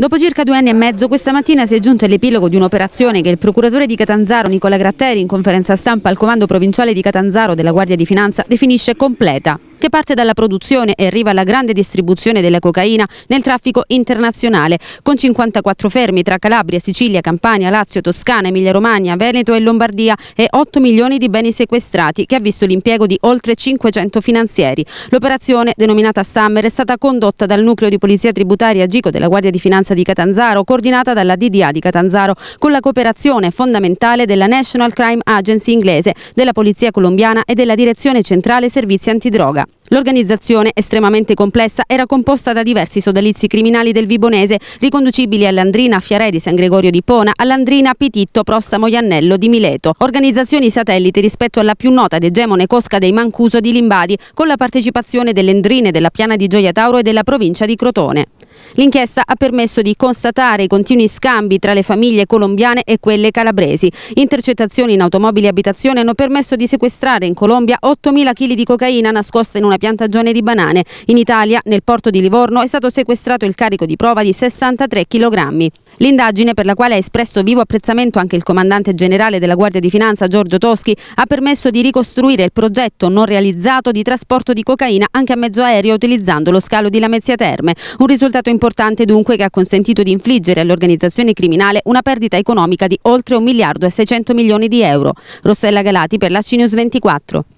Dopo circa due anni e mezzo, questa mattina si è giunto all'epilogo di un'operazione che il procuratore di Catanzaro Nicola Gratteri in conferenza stampa al comando provinciale di Catanzaro della Guardia di Finanza definisce completa che parte dalla produzione e arriva alla grande distribuzione della cocaina nel traffico internazionale, con 54 fermi tra Calabria, Sicilia, Campania, Lazio, Toscana, Emilia-Romagna, Veneto e Lombardia e 8 milioni di beni sequestrati che ha visto l'impiego di oltre 500 finanzieri. L'operazione, denominata Summer, è stata condotta dal nucleo di polizia tributaria Gico della Guardia di Finanza di Catanzaro, coordinata dalla DDA di Catanzaro, con la cooperazione fondamentale della National Crime Agency inglese, della Polizia colombiana e della Direzione Centrale Servizi Antidroga. L'organizzazione, estremamente complessa, era composta da diversi sodalizi criminali del Vibonese, riconducibili all'Andrina di San Gregorio di Pona, all'Andrina Pititto Prostamo Iannello di Mileto, organizzazioni satelliti rispetto alla più nota ed egemone cosca dei Mancuso di Limbadi, con la partecipazione delle Andrine della Piana di Gioia Tauro e della provincia di Crotone. L'inchiesta ha permesso di constatare i continui scambi tra le famiglie colombiane e quelle calabresi. Intercettazioni in automobili e abitazione hanno permesso di sequestrare in Colombia 8.000 kg di cocaina nascosta in una piantagione di banane. In Italia, nel porto di Livorno, è stato sequestrato il carico di prova di 63 kg. L'indagine, per la quale ha espresso vivo apprezzamento anche il comandante generale della Guardia di Finanza Giorgio Toschi, ha permesso di ricostruire il progetto non realizzato di trasporto di cocaina anche a mezzo aereo utilizzando lo scalo di Lamezia Terme. Un risultato importante importante dunque che ha consentito di infliggere all'organizzazione criminale una perdita economica di oltre 1 miliardo e 600 milioni di euro. Rossella Galati per la Cinius 24.